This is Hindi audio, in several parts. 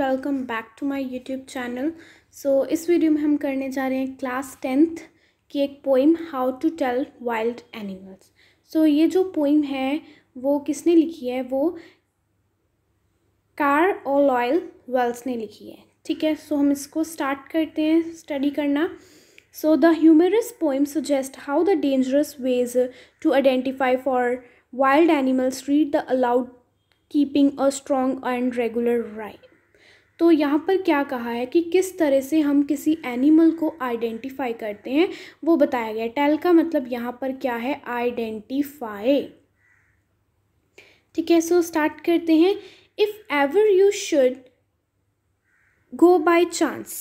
welcome back to my YouTube channel so इस वीडियो में हम करने जा रहे हैं क्लास टेंथ की एक poem how to tell wild animals so ये जो पोइम है वो किसने लिखी है वो कार और लॉयल वेल्स ने लिखी है ठीक है सो so, हम इसको स्टार्ट करते हैं स्टडी करना so the humorous poem suggest how the dangerous ways to identify for wild animals read the aloud keeping a strong and regular right तो यहाँ पर क्या कहा है कि किस तरह से हम किसी एनिमल को आइडेंटिफाई करते हैं वो बताया गया टेल का मतलब यहाँ पर क्या है आइडेंटिफाई ठीक है सो स्टार्ट करते हैं if ever you should go by chance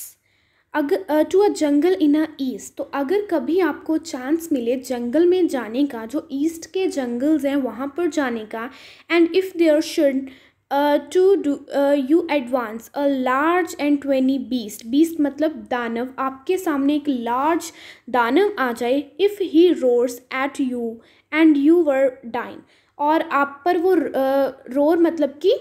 अगर to a jungle in a east तो अगर कभी आपको चांस मिले जंगल में जाने का जो ईस्ट के जंगल्स हैं वहाँ पर जाने का and if there should to do you advance a large and twenty beast beast मतलब दानव आपके सामने एक लार्ज दानव आ जाए if he roars at you and you were dying और आप पर वो रोर मतलब कि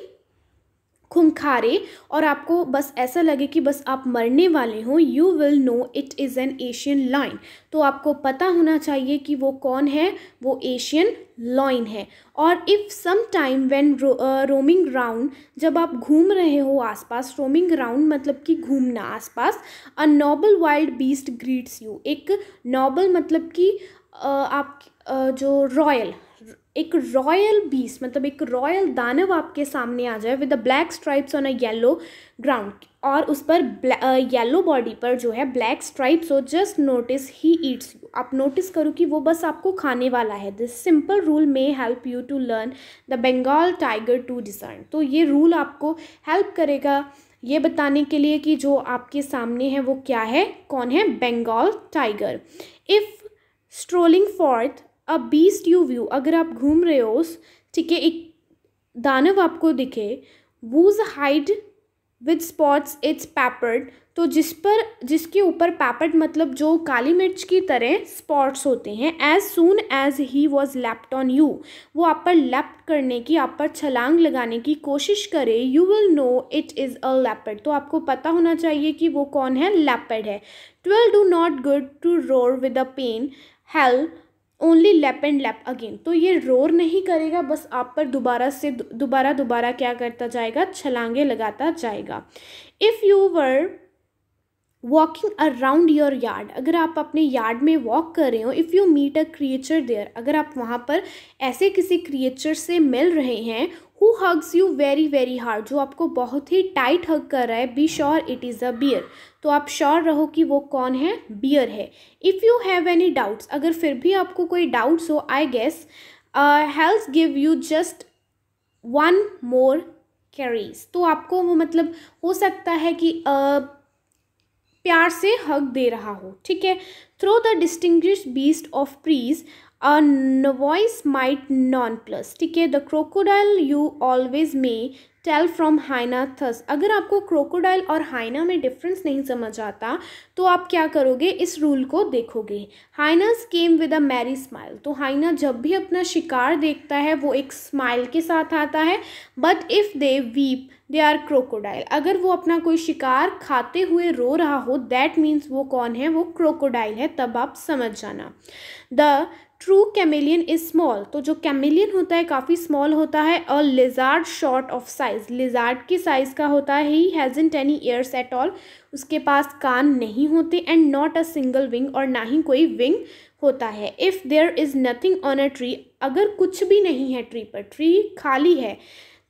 खुंखारे और आपको बस ऐसा लगे कि बस आप मरने वाले हों you will know it is an Asian lion तो आपको पता होना चाहिए कि वो कौन है वो एशियन लॉइन है और if sometime when roaming round जब आप घूम रहे हो आसपास रोमिंग राउंड मतलब कि घूमना आसपास a noble wild beast greets you एक नॉबल मतलब कि आप जो रॉयल एक रॉयल बीस मतलब एक रॉयल दानव आपके सामने आ जाए with the black stripes on a yellow ground और उस पर येलो बॉडी पर जो है ब्लैक स्ट्राइप्स हो just notice he eats you आप नोटिस करो कि वो बस आपको खाने वाला है this simple rule may help you to learn the Bengal tiger to discern तो ये रूल आपको हेल्प करेगा ये बताने के लिए कि जो आपके सामने है वो क्या है कौन है Bengal tiger if strolling forth a beast you view अगर आप घूम रहे हो ठीक है एक दानव आपको दिखे whose hide with spots it's peppered तो जिस पर जिसके ऊपर पैपर्ड मतलब जो काली मिर्च की तरह स्पॉट्स होते हैं as soon as he was leapt on you वो आप पर लैप्ट करने की आप पर छलांग लगाने की कोशिश करे you will know it is a leopard तो आपको पता होना चाहिए कि वो कौन है लैपड है twelve do not good to roar with a pain help only leap and leap again तो ये रोर नहीं करेगा बस आप पर दोबारा से दोबारा दोबारा क्या करता जाएगा छलांगे लगाता जाएगा if you were walking around your yard अगर आप अपने यार्ड में वॉक कर रहे हो if you meet a creature there अगर आप वहाँ पर ऐसे किसी क्रिएचर से मिल रहे हैं who hugs you very very hard जो आपको बहुत ही टाइट हग कर रहा है be sure it is a bear तो आप श्योर रहो कि वो कौन है बियर है if you have any doubts अगर फिर भी आपको कोई डाउट्स हो I guess health give you just one more carries तो आपको वो मतलब हो सकता है कि uh, प्यार से हक दे रहा हो ठीक है through the distinguish beast of preys a novice might plus ठीक है the crocodile you always may tell from hyena thus अगर आपको क्रोकोडाइल और हाइना में डिफरेंस नहीं समझ आता तो आप क्या करोगे इस रूल को देखोगे hyenas came with a merry smile तो हाइना जब भी अपना शिकार देखता है वो एक स्माइल के साथ आता है but if they weep they are crocodile अगर वो अपना कोई शिकार खाते हुए रो रहा हो दैट मीन्स वो कौन है वो क्रोकोडाइल है तब आप समझ जाना the true chameleon is small तो जो कैमेलियन होता है काफ़ी स्मॉल होता है और lizard short of size lizard की साइज़ का होता है he hasn't any ears at all उसके पास कान नहीं होते and not a single wing और ना ही कोई विंग होता है if there is nothing on a tree अगर कुछ भी नहीं है ट्री पर ट्री खाली है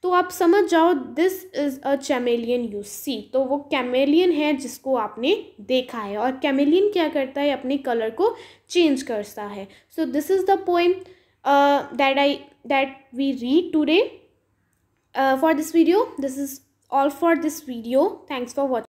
तो आप समझ जाओ this is a chameleon you see तो वो कैमेलियन है जिसको आपने देखा है और कैमेलियन क्या करता है अपने कलर को चेंज करता है so this is the poem that I that we read today for this video this is all for this video thanks for watching